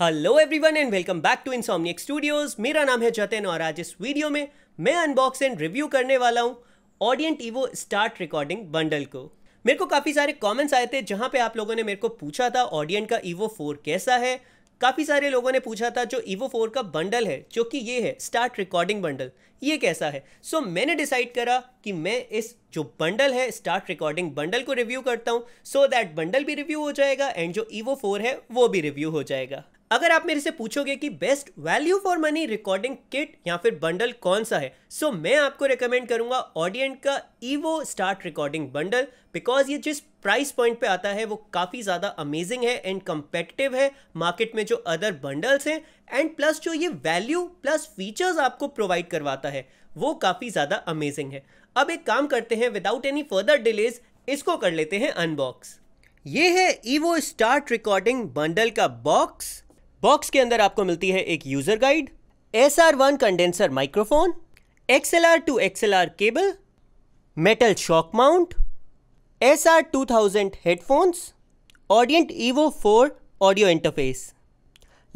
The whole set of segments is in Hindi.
hello everyone and welcome back to insomniac studios मेरा नाम है जतिन और आज इस वीडियो में मैं अनबॉक्स एंड रिव्यू करने वाला हूँ Audient Evo start recording bundle को मेरे को काफ़ी सारे कमेंट्स आए थे जहाँ पे आप लोगों ने मेरे को पूछा था ऑडियंट का ईवो फोर कैसा है काफ़ी सारे लोगों ने पूछा था जो ईवो फोर का बंडल है जो कि ये है स्टार्ट रिकॉर्डिंग बंडल ये कैसा है सो so, मैंने डिसाइड करा कि मैं इस जो बंडल है स्टार्ट रिकॉर्डिंग बंडल को रिव्यू करता हूँ सो दैट बंडल भी रिव्यू हो जाएगा एंड जो ईवो फोर है वो भी रिव्यू हो जाएगा अगर आप मेरे से पूछोगे कि best value for money recording kit या फिर बंडल कौन सा है सो so, मैं आपको रिकमेंड करूंगा ऑडियंट का Evo start recording bundle because ये जिस प्राइस पॉइंट पे आता है वो काफ़ी ज़्यादा अमेजिंग है एंड कंपेटिटिव है मार्केट में जो अदर बंडल्स हैं एंड प्लस जो ये वैल्यू प्लस फीचर्स आपको प्रोवाइड करवाता है वो काफ़ी ज़्यादा अमेजिंग है अब एक काम करते हैं विदाउट एनी फर्दर डिलेज इसको कर लेते हैं अनबॉक्स ये है ईवो स्टार्ट रिकॉर्डिंग बंडल का बॉक्स बॉक्स के अंदर आपको मिलती है एक user guide S R one condenser microphone X L R to X L R cable metal shock mount S R two thousand headphones Audient Evo four audio interface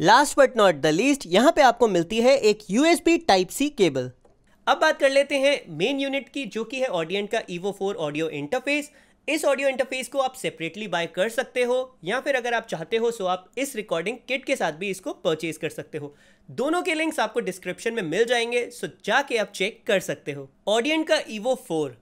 last but not the least यहाँ पे आपको मिलती है एक यूएसबी टाइप सी केबल अब बात कर लेते हैं मेन यूनिट की जो कि है ऑडियंट का ईवो फोर ऑडियो इंटरफेस इस ऑडियो इंटरफेस को आप सेपरेटली बाय कर सकते हो या फिर अगर आप चाहते हो सो आप इस रिकॉर्डिंग किट के साथ भी इसको परचेज कर सकते हो दोनों के लिंक्स आपको डिस्क्रिप्शन में मिल जाएंगे सो जाके आप चेक कर सकते हो ऑडियन का ईवो फोर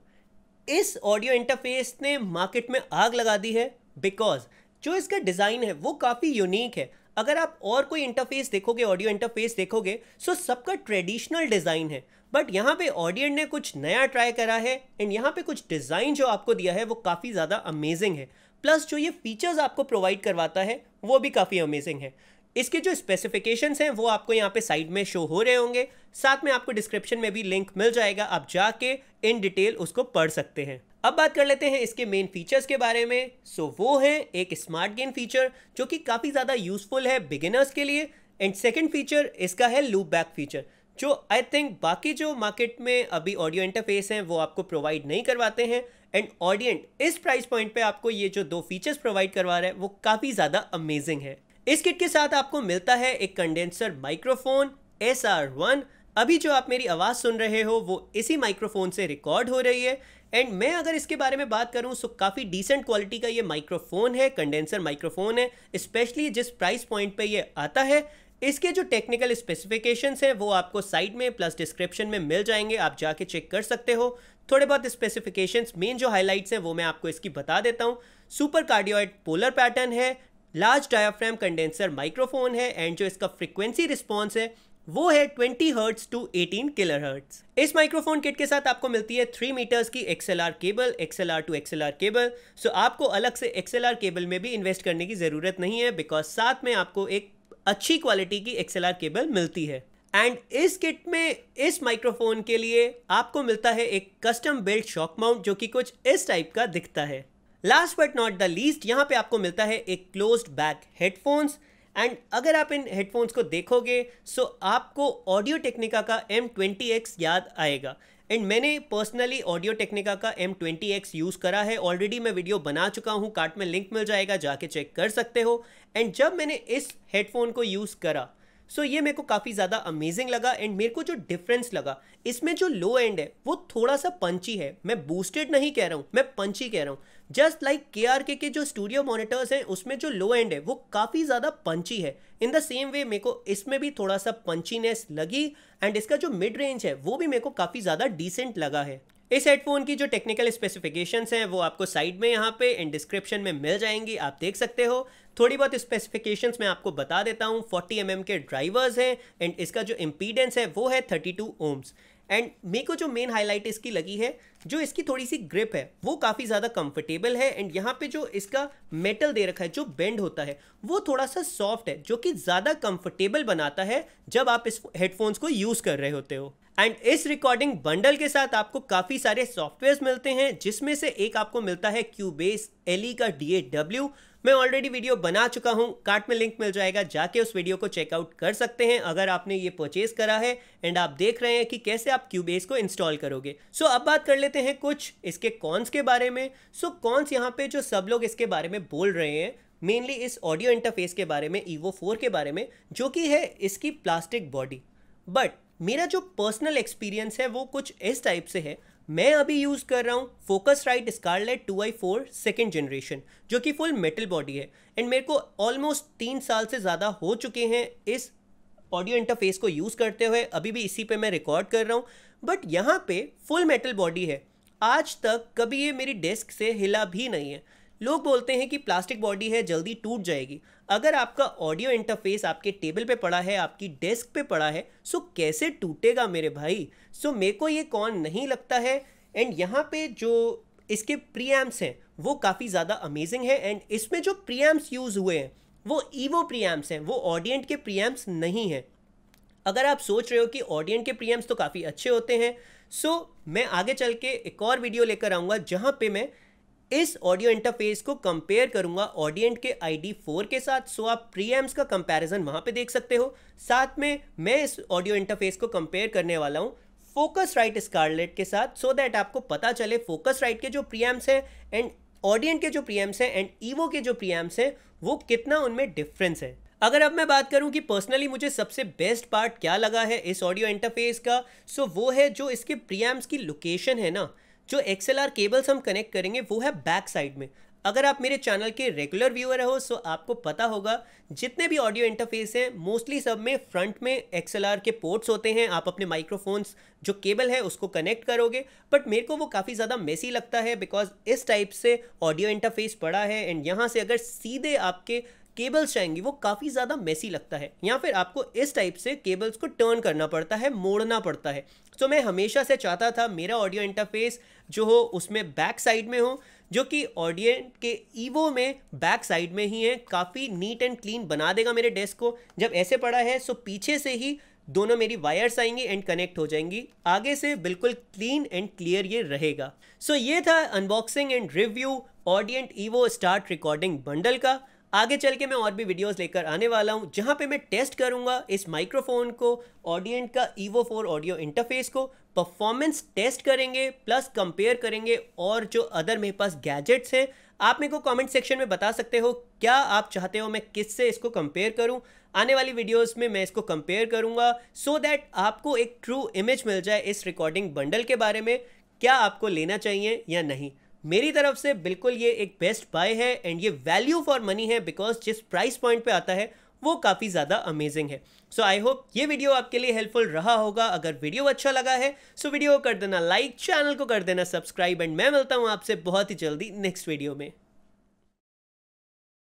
इस ऑडियो इंटरफेस ने मार्केट में आग लगा दी है बिकॉज जो इसका डिज़ाइन है वो काफ़ी यूनिक है अगर आप और कोई इंटरफेस देखोगे ऑडियो इंटरफेस देखोगे सो सबका ट्रेडिशनल डिज़ाइन है बट यहाँ पे ऑडियन ने कुछ नया ट्राई करा है एंड यहाँ पे कुछ डिज़ाइन जो आपको दिया है वो काफ़ी ज़्यादा अमेजिंग है प्लस जो ये फीचर्स आपको प्रोवाइड करवाता है वो भी काफ़ी अमेजिंग है इसके जो स्पेसिफिकेशंस हैं वो आपको यहाँ पे साइड में शो हो रहे होंगे साथ में आपको डिस्क्रिप्शन में भी लिंक मिल जाएगा आप जाके इन डिटेल उसको पढ़ सकते हैं अब बात कर लेते हैं इसके मेन फीचर्स के बारे में सो so, वो है एक स्मार्ट गेन फीचर जो कि काफ़ी ज़्यादा यूजफुल है बिगिनर्स के लिए एंड सेकेंड फीचर इसका है लूप बैक फीचर जो आई थिंक बाकी जो मार्केट में अभी ऑडियो इंटरफेस हैं वो आपको प्रोवाइड नहीं करवाते हैं एंड ऑडियंट इस प्राइस पॉइंट पे आपको ये जो दो फीचर्स प्रोवाइड करवा रहा है वो काफ़ी ज़्यादा अमेजिंग है इस किट के साथ आपको मिलता है एक condenser microphone S R one अभी जो आप मेरी आवाज़ सुन रहे हो वो इसी माइक्रोफोन से रिकॉर्ड हो रही है एंड मैं अगर इसके बारे में बात करूं तो काफ़ी डिसेंट क्वालिटी का ये माइक्रोफोन है कंडेंसर माइक्रोफोन है स्पेशली जिस प्राइस पॉइंट पे ये आता है इसके जो टेक्निकल स्पेसिफिकेशंस हैं वो आपको साइड में प्लस डिस्क्रिप्शन में मिल जाएंगे आप जाके चेक कर सकते हो थोड़े बहुत स्पेसिफिकेशंस मेन जो हाइलाइट्स हैं वो मैं आपको इसकी बता देता हूँ सुपर कार्डियोइड पोलर पैटर्न है लार्ज डायाफ्राम कंडेंसर माइक्रोफोन है एंड जो इसका फ्रिक्वेंसी रिस्पॉन्स है वो है twenty hertz to eighteen kilo hertz इस माइक्रोफोन किट के साथ आपको मिलती है थ्री मीटर्स की XLR cable XLR to XLR cable so आपको अलग से एक्सएलआर केबल में भी इन्वेस्ट करने की ज़रूरत नहीं है बिकॉज साथ में आपको एक अच्छी क्वालिटी की एक्सएलआर केबल मिलती है एंड इस किट में इस माइक्रोफोन के लिए आपको मिलता है एक कस्टम बिल्ड शॉक माउंट जो कि कुछ इस टाइप का दिखता है last but not the least यहाँ पे आपको मिलता है एक क्लोज्ड बैक हेडफोन्स एंड अगर आप इन हेडफोन्स को देखोगे सो आपको ऑडियो टेक्निका का एम ट्वेंटी एक्स याद आएगा एंड मैंने पर्सनली ऑडियो टेक्निका का एम ट्वेंटी एक्स यूज़ करा है ऑलरेडी मैं वीडियो बना चुका हूँ कार्ट में लिंक मिल जाएगा जाके चेक कर सकते हो एंड जब मैंने इस हेडफोन को यूज़ करा सो ये मेरे को काफ़ी ज़्यादा अमेजिंग लगा एंड मेरे को जो डिफरेंस लगा इसमें जो लो एंड है वो थोड़ा सा पंची है मैं बूस्टेड नहीं कह रहा हूँ मैं पंची कह रहा हूँ जस्ट लाइक के आर के के जो स्टूडियो मॉनिटर्स हैं उसमें जो लो एंड है वो काफ़ी ज़्यादा पंची है इन द सेम वे मेरे को इसमें भी थोड़ा सा पंचीनेस लगी एंड इसका जो मिड रेंज है वो भी मेरे को काफ़ी ज़्यादा डिसेंट लगा है इस हेडफोन की जो टेक्निकल स्पेसिफिकेशंस हैं वो आपको साइड में यहाँ पे एंड डिस्क्रिप्शन में मिल जाएंगी आप देख सकते हो थोड़ी बहुत स्पेसिफिकेशंस मैं आपको बता देता हूँ 40 एम mm के ड्राइवर्स हैं एंड इसका जो इम्पीडेंस है वो है 32 ओम्स एंड मेरे को जो मेन हाईलाइट इसकी लगी है जो इसकी थोड़ी सी ग्रिप है वो काफ़ी ज़्यादा कंफर्टेबल है एंड यहाँ पे जो इसका मेटल दे रखा है जो बेंड होता है वो थोड़ा सा सॉफ्ट है जो कि ज़्यादा कंफर्टेबल बनाता है जब आप इस हेडफोन्स को यूज़ कर रहे होते हो एंड इस रिकॉर्डिंग बंडल के साथ आपको काफ़ी सारे सॉफ्टवेयर मिलते हैं जिसमें से एक आपको मिलता है क्यूबेस एली e का डी मैं ऑलरेडी वीडियो बना चुका हूँ कार्ट में लिंक मिल जाएगा जाके उस वीडियो को चेकआउट कर सकते हैं अगर आपने ये परचेज करा है एंड आप देख रहे हैं कि कैसे आप क्यूबेस को इंस्टॉल करोगे सो so, अब बात कर लेते हैं कुछ इसके कॉन्स के बारे में सो so, कॉन्स यहाँ पे जो सब लोग इसके बारे में बोल रहे हैं मेनली इस ऑडियो इंटरफेस के बारे में ईवो फोर के बारे में जो कि है इसकी प्लास्टिक बॉडी बट मेरा जो पर्सनल एक्सपीरियंस है वो कुछ इस टाइप से है मैं अभी यूज़ कर रहा हूँ Focusrite Scarlett two I four second generation जो कि फुल मेटल बॉडी है एंड मेरे को ऑलमोस्ट तीन साल से ज़्यादा हो चुके हैं इस ऑडियो इंटरफेस को यूज़ करते हुए अभी भी इसी पे मैं रिकॉर्ड कर रहा हूँ बट यहाँ पे फुल मेटल बॉडी है आज तक कभी ये मेरी डेस्क से हिला भी नहीं है लोग बोलते हैं कि प्लास्टिक बॉडी है जल्दी टूट जाएगी अगर आपका ऑडियो इंटरफेस आपके टेबल पे पड़ा है आपकी डेस्क पे पड़ा है सो कैसे टूटेगा मेरे भाई सो मे को ये कौन नहीं लगता है एंड यहाँ पे जो इसके प्रीएम्स हैं वो काफ़ी ज़्यादा अमेजिंग है एंड इसमें जो प्रीएम्स यूज़ हुए हैं वो ईवो प्रीएम्स हैं वो ऑडियंट के प्रीएम्स नहीं हैं अगर आप सोच रहे हो कि ऑडियंट के प्रीएम्स तो काफ़ी अच्छे होते हैं सो so, मैं आगे चल के एक और वीडियो लेकर आऊँगा जहाँ पे मैं इस ऑडियो इंटरफेस को कंपेयर करूंगा ऑडियंट के आईडी फोर के साथ सो आप एम्स का कंपैरिजन वहां पे देख सकते हो साथ में मैं इस ऑडियो इंटरफेस को कंपेयर करने वाला हूं फोकस राइट स्कारलेट के साथ सो so दैट आपको पता चले फोकस राइट के जो एम्स हैं एंड ऑडियंट के जो एम्स हैं एंड ईवो के जो एम्स हैं वो कितना उनमें डिफरेंस है अगर अब मैं बात करूं कि पर्सनली मुझे सबसे बेस्ट पार्ट क्या लगा है इस ऑडियो इंटरफेस का सो so वो है जो इसके प्रीएम्स की लोकेशन है ना जो आर केबल्स हम कनेक्ट करेंगे वो है बैक साइड में अगर आप मेरे चैनल के रेगुलर व्यूअर हो सो आपको पता होगा जितने भी ऑडियो इंटरफेस हैं मोस्टली सब में फ्रंट में आर के पोर्ट्स होते हैं आप अपने माइक्रोफोन्स जो केबल है उसको कनेक्ट करोगे बट मेरे को वो काफ़ी ज़्यादा मेसी लगता है बिकॉज इस टाइप से ऑडियो इंटरफेस पड़ा है एंड यहाँ से अगर सीधे आपके केबल्स जाएंगी वो काफ़ी ज़्यादा मेसी लगता है या फिर आपको इस टाइप से केबल्स को टर्न करना पड़ता है मोड़ना पड़ता है तो so, मैं हमेशा से चाहता था मेरा ऑडियो इंटरफेस जो हो उसमें बैक साइड में हो जो कि ऑडियंट के ईवो में बैक साइड में ही है काफ़ी नीट एंड क्लीन बना देगा मेरे डेस्क को जब ऐसे पड़ा है सो पीछे से ही दोनों मेरी वायर्स आएंगी एंड कनेक्ट हो जाएंगी आगे से बिल्कुल क्लीन एंड क्लियर ये रहेगा सो so ये था unboxing and review Audient Evo start recording bundle का आगे चल के मैं और भी वीडियोस लेकर आने वाला हूँ जहाँ पे मैं टेस्ट करूँगा इस माइक्रोफोन को ऑडियंट का ईवो फोर ऑडियो इंटरफेस को परफॉर्मेंस टेस्ट करेंगे प्लस कंपेयर करेंगे और जो अदर मेरे पास गैजेट्स हैं आप मेरे को कमेंट सेक्शन में बता सकते हो क्या आप चाहते हो मैं किससे इसको कंपेयर करूं आने वाली वीडियोस में मैं इसको कंपेयर करूंगा सो so दैट आपको एक ट्रू इमेज मिल जाए इस रिकॉर्डिंग बंडल के बारे में क्या आपको लेना चाहिए या नहीं मेरी तरफ से बिल्कुल ये एक बेस्ट बाय है एंड ये वैल्यू फॉर मनी है बिकॉज जिस प्राइस पॉइंट पे आता है वो काफ़ी ज़्यादा अमेजिंग है सो आई होप ये वीडियो आपके लिए हेल्पफुल रहा होगा अगर वीडियो अच्छा लगा है सो so वीडियो को कर देना लाइक चैनल को कर देना सब्सक्राइब एंड मैं मिलता हूँ आपसे बहुत ही जल्दी नेक्स्ट वीडियो में